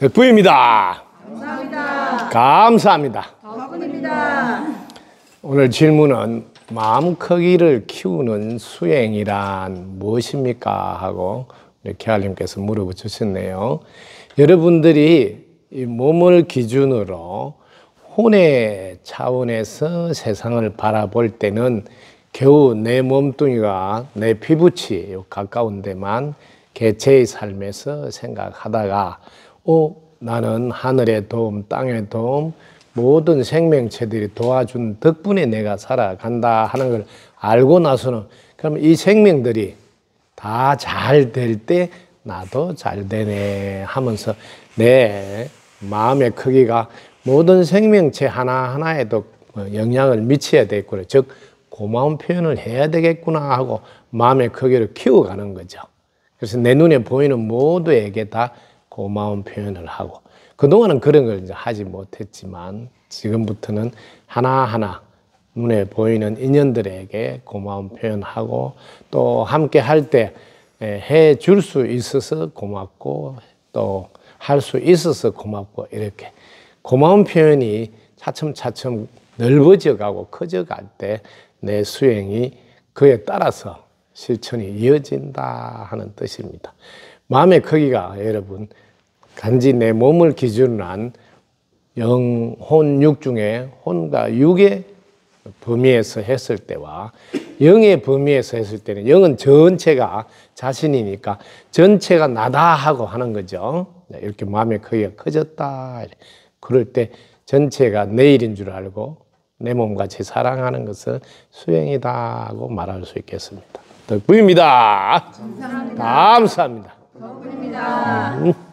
대표입니다. 감사합니다. 감사합니다. 덕분입니다. 오늘 질문은 마음 크기를 키우는 수행이란 무엇입니까? 하고 우리 케알님께서 물어보 셨네요 여러분들이 몸을 기준으로 혼의 차원에서 세상을 바라볼 때는 겨우 내 몸뚱이가 내 피부치 가까운 데만 개체의 삶에서 생각하다가 오, 어, 나는 하늘의 도움, 땅의 도움, 모든 생명체들이 도와준 덕분에 내가 살아간다 하는 걸 알고 나서는 그럼 이 생명들이 다 잘 될 때 나도 잘 되네 하면서 내 마음의 크기가 모든 생명체 하나하나에도 영향을 미쳐야 되겠구나. 즉, 고마운 표현을 해야 되겠구나 하고 마음의 크기를 키워가는 거죠. 그래서 내 눈에 보이는 모두에게 다 고마운 표현을 하고 그동안은 그런 걸 이제 하지 못했지만 지금부터는 하나하나 눈에 보이는 인연들에게 고마운 표현하고 또 함께 할 때 해 줄 수 있어서 고맙고 또 할 수 있어서 고맙고 이렇게 고마운 표현이 차츰차츰 넓어져 가고 커져 갈 때 내 수행이 그에 따라서 실천이 이어진다 하는 뜻입니다. 마음의 크기가 여러분 단지 내 몸을 기준으로 한 영혼 육 중에 혼과 육의 범위에서 했을 때와 영의 범위에서 했을 때는 영은 전체가 자신이니까 전체가 나다 하고 하는 거죠. 네, 이렇게 마음의 크기가 커졌다. 그럴 때 전체가 내일인 줄 알고 내 몸같이 사랑하는 것은 수행이다 하고 말할 수 있겠습니다. 덕분입니다. 감사합니다. 감사합니다. 덕분입니다. 음.